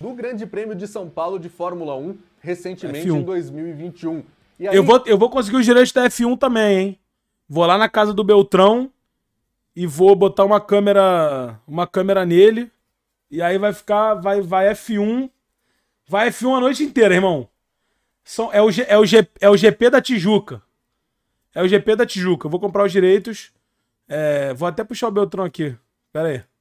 do Grande Prêmio de São Paulo de Fórmula 1, recentemente F1. em 2021. Aí... eu, vou, eu vou conseguir os direitos da F1 também, hein? Vou lá na casa do Beltrão e vou botar uma câmera, uma câmera nele. E aí vai ficar, vai, vai F1, vai F1 a noite inteira, irmão. São, é, o, é, o G, é o GP da Tijuca. É o GP da Tijuca. Eu vou comprar os direitos. É, vou até puxar o Beltrão aqui. Pera aí.